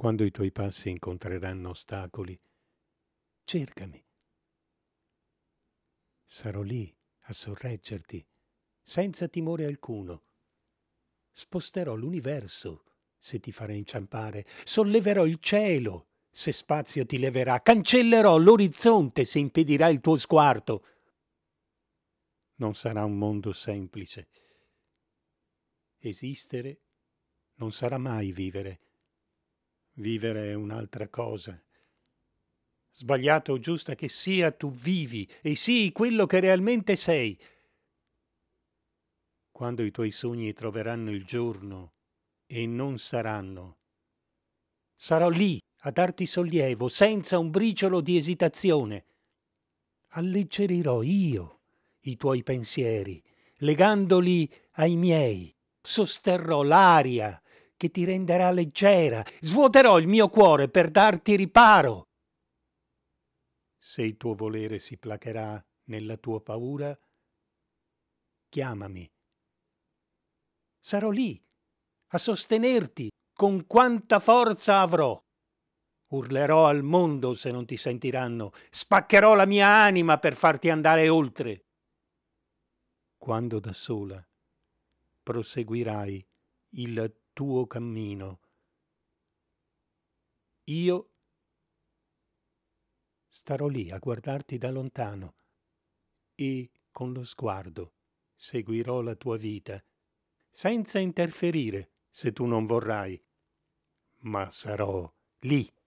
Quando i tuoi passi incontreranno ostacoli, cercami. Sarò lì a sorreggerti, senza timore alcuno. Sposterò l'universo se ti farà inciampare, solleverò il cielo se spazio ti leverà, cancellerò l'orizzonte se impedirà il tuo sguardo. Non sarà un mondo semplice. Esistere non sarà mai vivere Vivere è un'altra cosa. Sbagliata o giusta che sia, tu vivi e sii quello che realmente sei. Quando i tuoi sogni troveranno il giorno e non saranno, sarò lì a darti sollievo senza un briciolo di esitazione. Alleggerirò io i tuoi pensieri, legandoli ai miei, sosterrò l'aria che ti renderà leggera. Svuoterò il mio cuore per darti riparo. Se il tuo volere si placherà nella tua paura, chiamami. Sarò lì a sostenerti con quanta forza avrò. Urlerò al mondo se non ti sentiranno, spaccherò la mia anima per farti andare oltre. Quando da sola proseguirai il tuo cammino. Io starò lì a guardarti da lontano e con lo sguardo seguirò la tua vita, senza interferire se tu non vorrai, ma sarò lì